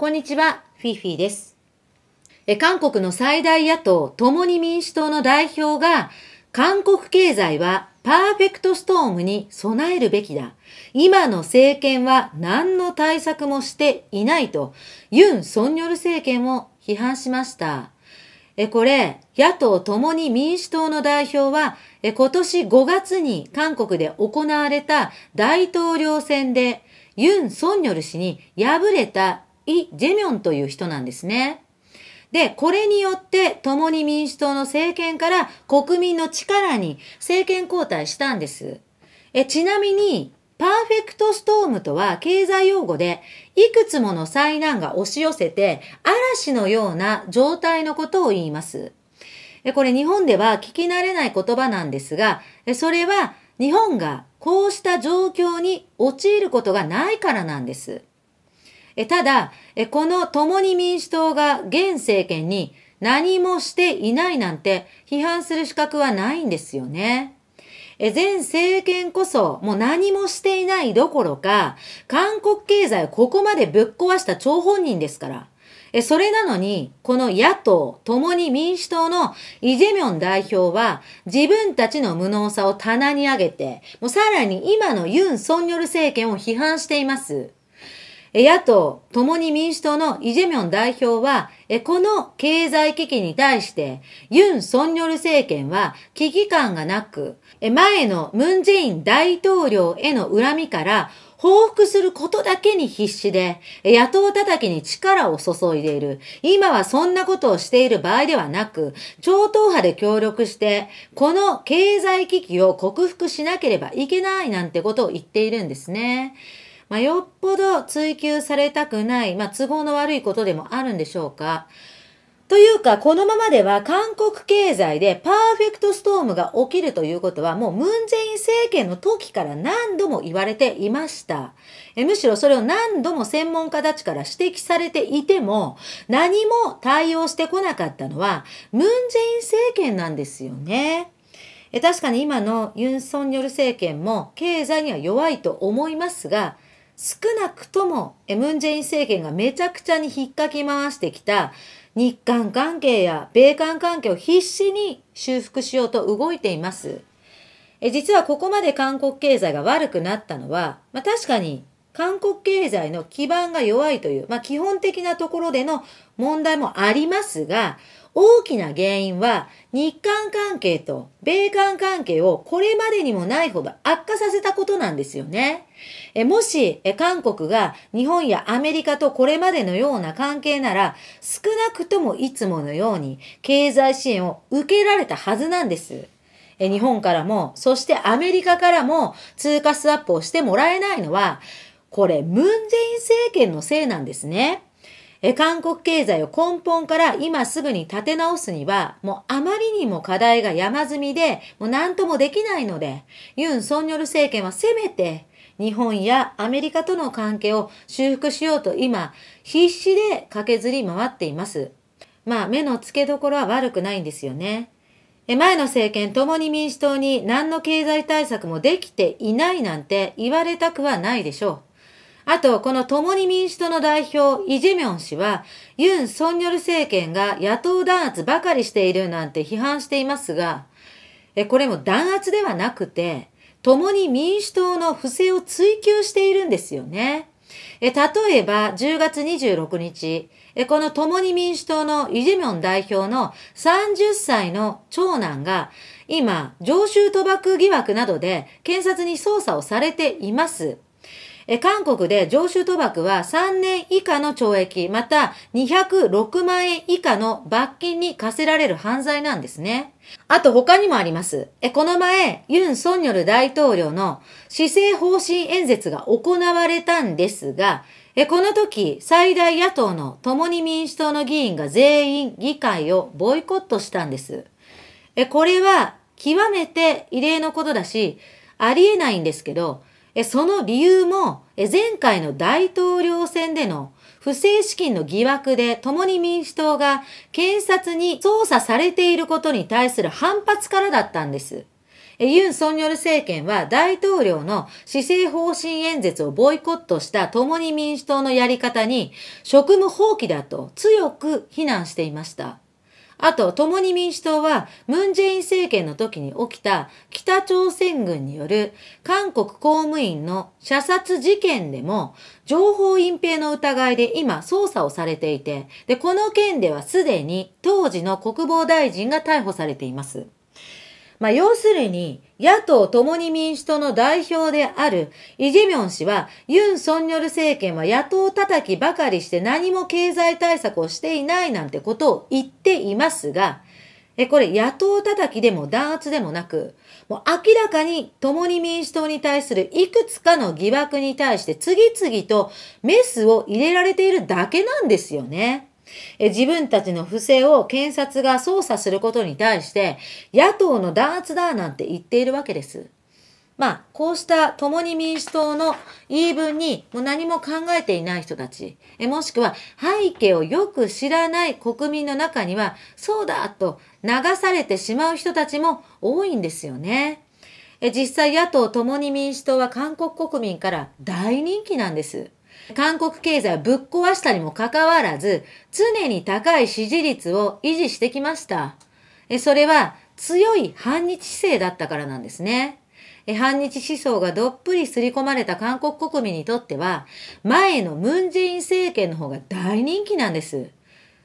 こんにちは、フィフィです。え韓国の最大野党、共に民主党の代表が、韓国経済はパーフェクトストームに備えるべきだ。今の政権は何の対策もしていないと、ユン・ソンニョル政権を批判しました。え、これ、野党共に民主党の代表は、え、今年5月に韓国で行われた大統領選で、ユン・ソンニョル氏に敗れたイ・ジェミョンという人なんですね。で、これによって共に民主党の政権から国民の力に政権交代したんです。えちなみに、パーフェクトストームとは経済用語で、いくつもの災難が押し寄せて、嵐のような状態のことを言います。これ日本では聞き慣れない言葉なんですが、それは日本がこうした状況に陥ることがないからなんです。えただえ、この共に民主党が現政権に何もしていないなんて批判する資格はないんですよね。え、前政権こそもう何もしていないどころか、韓国経済をここまでぶっ壊した張本人ですから。え、それなのに、この野党、共に民主党のイジェミョン代表は、自分たちの無能さを棚に上げて、もうさらに今のユン・ソンニョル政権を批判しています。野党、共に民主党のイ・ジェミョン代表は、この経済危機に対して、ユン・ソンニョル政権は危機感がなく、前のムン・ジェイン大統領への恨みから報復することだけに必死で、野党叩きに力を注いでいる。今はそんなことをしている場合ではなく、超党派で協力して、この経済危機を克服しなければいけないなんてことを言っているんですね。まあ、よっぽど追求されたくない、まあ、都合の悪いことでもあるんでしょうか。というか、このままでは韓国経済でパーフェクトストームが起きるということは、もうムン・ジェイン政権の時から何度も言われていました。えむしろそれを何度も専門家たちから指摘されていても、何も対応してこなかったのは、ムン・ジェイン政権なんですよね。え確かに今のユン・ソンヨル政権も経済には弱いと思いますが、少なくともムン・ジェイン政権がめちゃくちゃに引っかき回してきた日韓関係や米韓関係を必死に修復しようと動いています。え実はここまで韓国経済が悪くなったのは、まあ、確かに韓国経済の基盤が弱いという、まあ、基本的なところでの問題もありますが、大きな原因は日韓関係と米韓関係をこれまでにもないほど悪化させたことなんですよね。えもしえ韓国が日本やアメリカとこれまでのような関係なら少なくともいつものように経済支援を受けられたはずなんです。え日本からも、そしてアメリカからも通貨スワップをしてもらえないのはこれ、ムン・ジェイン政権のせいなんですね。え韓国経済を根本から今すぐに立て直すには、もうあまりにも課題が山積みで、もう何ともできないので、ユン・ソンニョル政権はせめて、日本やアメリカとの関係を修復しようと今、必死で駆けずり回っています。まあ、目の付けどころは悪くないんですよね。前の政権ともに民主党に何の経済対策もできていないなんて言われたくはないでしょう。あと、この共に民主党の代表、イ・ジェミョン氏は、ユン・ソンニョル政権が野党弾圧ばかりしているなんて批判していますが、えこれも弾圧ではなくて、共に民主党の不正を追求しているんですよね。え例えば、10月26日、えこの共に民主党のイ・ジェミョン代表の30歳の長男が、今、常習賭博疑惑などで検察に捜査をされています。え韓国で常習賭博は3年以下の懲役、また206万円以下の罰金に課せられる犯罪なんですね。あと他にもあります。え、この前、ユン・ソンニョル大統領の施政方針演説が行われたんですが、え、この時、最大野党の共に民主党の議員が全員議会をボイコットしたんです。え、これは極めて異例のことだし、ありえないんですけど、その理由も、前回の大統領選での不正資金の疑惑で共に民主党が検察に捜査されていることに対する反発からだったんです。ユン・ソンニョル政権は大統領の施政方針演説をボイコットした共に民主党のやり方に職務放棄だと強く非難していました。あと、共に民主党は、ムン・ジェイン政権の時に起きた北朝鮮軍による韓国公務員の射殺事件でも、情報隠蔽の疑いで今捜査をされていて、で、この件ではすでに当時の国防大臣が逮捕されています。まあ、要するに、野党共に民主党の代表であるイ・ジェミョン氏は、ユン・ソンニョル政権は野党叩きばかりして何も経済対策をしていないなんてことを言っていますが、え、これ野党叩きでも弾圧でもなく、もう明らかに共に民主党に対するいくつかの疑惑に対して次々とメスを入れられているだけなんですよね。え自分たちの不正を検察が捜査することに対して、野党の弾圧だなんて言っているわけです。まあ、こうした共に民主党の言い分にもう何も考えていない人たち、えもしくは背景をよく知らない国民の中には、そうだと流されてしまう人たちも多いんですよね。え実際野党共に民主党は韓国国民から大人気なんです。韓国経済をぶっ壊したにもかかわらず、常に高い支持率を維持してきました。それは強い反日姿勢だったからなんですね。反日思想がどっぷり刷り込まれた韓国国民にとっては、前のムンジェイン政権の方が大人気なんです。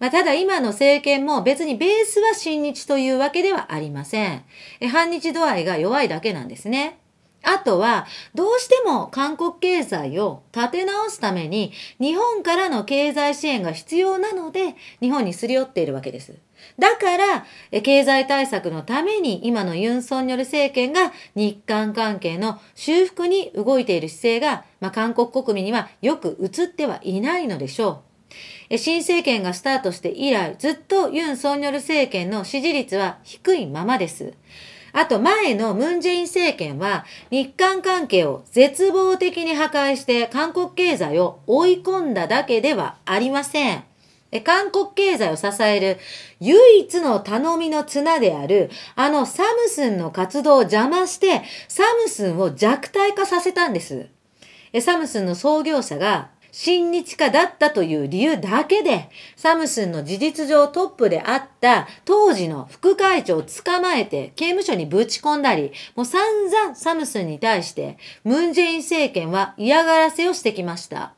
まあ、ただ今の政権も別にベースは親日というわけではありません。反日度合いが弱いだけなんですね。あとは、どうしても韓国経済を立て直すために、日本からの経済支援が必要なので、日本にすり寄っているわけです。だから、経済対策のために、今のユン・ソンニョル政権が日韓関係の修復に動いている姿勢が、まあ、韓国国民にはよく映ってはいないのでしょう。新政権がスタートして以来、ずっとユン・ソンニョル政権の支持率は低いままです。あと前のムンジェイン政権は日韓関係を絶望的に破壊して韓国経済を追い込んだだけではありません。韓国経済を支える唯一の頼みの綱であるあのサムスンの活動を邪魔してサムスンを弱体化させたんです。サムスンの創業者が親日家だったという理由だけで、サムスンの事実上トップであった当時の副会長を捕まえて刑務所にぶち込んだり、もう散々サムスンに対してムンジェイン政権は嫌がらせをしてきました。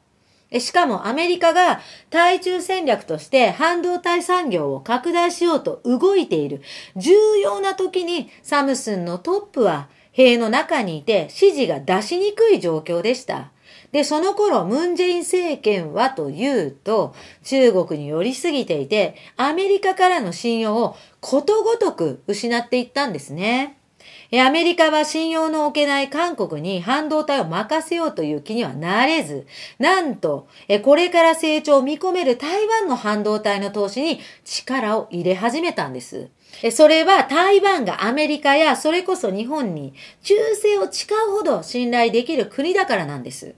しかもアメリカが対中戦略として半導体産業を拡大しようと動いている重要な時にサムスンのトップは塀の中にいて指示が出しにくい状況でした。で、その頃、ムンジェイン政権はというと、中国に寄りすぎていて、アメリカからの信用をことごとく失っていったんですね。アメリカは信用の置けない韓国に半導体を任せようという気にはなれず、なんと、これから成長を見込める台湾の半導体の投資に力を入れ始めたんです。それは台湾がアメリカやそれこそ日本に忠誠を誓うほど信頼できる国だからなんです。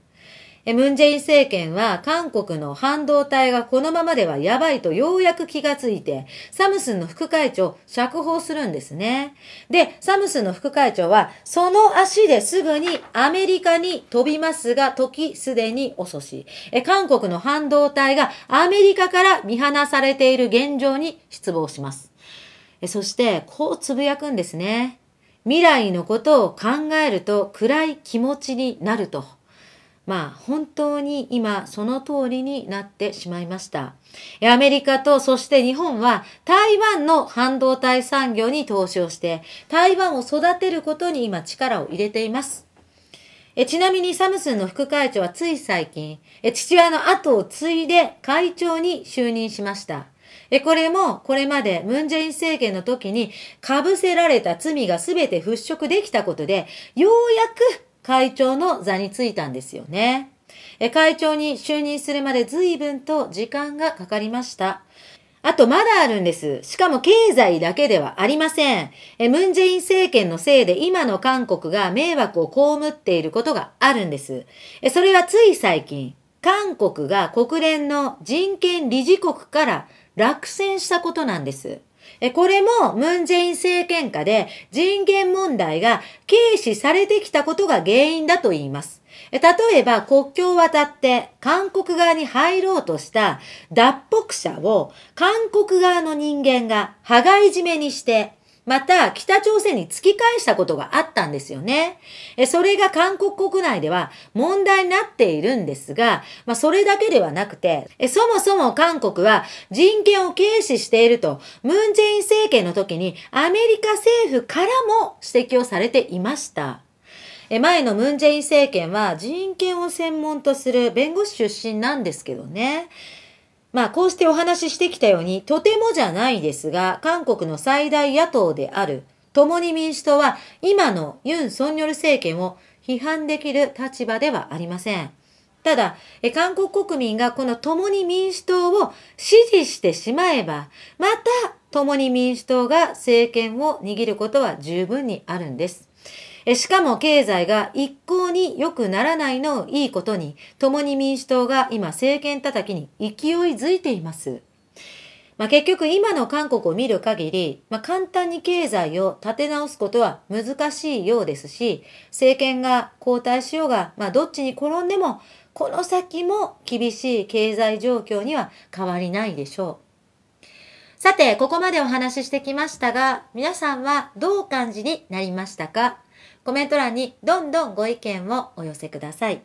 ムンジェイン政権は韓国の半導体がこのままではやばいとようやく気がついて、サムスンの副会長釈放するんですね。で、サムスンの副会長は、その足ですぐにアメリカに飛びますが、時すでに遅し。え韓国の半導体がアメリカから見放されている現状に失望します。えそして、こうつぶやくんですね。未来のことを考えると暗い気持ちになると。まあ本当に今その通りになってしまいました。アメリカとそして日本は台湾の半導体産業に投資をして台湾を育てることに今力を入れています。えちなみにサムスンの副会長はつい最近え、父親の後を継いで会長に就任しました。えこれも、これまでムンジェイン政権の時に被せられた罪が全て払拭できたことで、ようやく会長の座についたんですよね。会長に就任するまで随分と時間がかかりました。あとまだあるんです。しかも経済だけではありません。ムンジェイン政権のせいで今の韓国が迷惑を被っていることがあるんです。それはつい最近、韓国が国連の人権理事国から落選したことなんです。えこれもムン・ジェイン政権下で人権問題が軽視されてきたことが原因だと言います。例えば国境を渡って韓国側に入ろうとした脱北者を韓国側の人間が羽交い締めにしてまた北朝鮮に突き返したことがあったんですよね。それが韓国国内では問題になっているんですが、まあ、それだけではなくて、そもそも韓国は人権を軽視していると、ムン・ジェイン政権の時にアメリカ政府からも指摘をされていました。前のムン・ジェイン政権は人権を専門とする弁護士出身なんですけどね。まあ、こうしてお話ししてきたように、とてもじゃないですが、韓国の最大野党である共に民主党は、今のユン・ソンニョル政権を批判できる立場ではありません。ただ、韓国国民がこの共に民主党を支持してしまえば、また共に民主党が政権を握ることは十分にあるんです。えしかも経済が一向に良くならないのをいいことに、共に民主党が今政権叩きに勢いづいています。まあ、結局今の韓国を見る限り、まあ、簡単に経済を立て直すことは難しいようですし、政権が交代しようが、まあ、どっちに転んでも、この先も厳しい経済状況には変わりないでしょう。さて、ここまでお話ししてきましたが、皆さんはどう感じになりましたかコメント欄にどんどんご意見をお寄せください。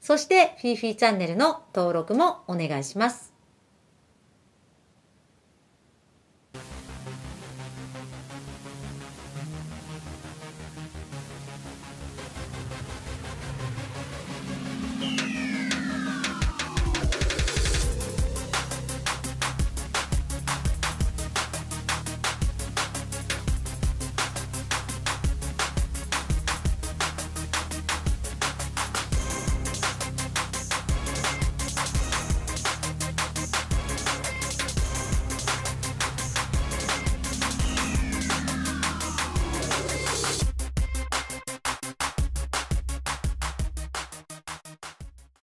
そして、フィーフィーチャンネルの登録もお願いします。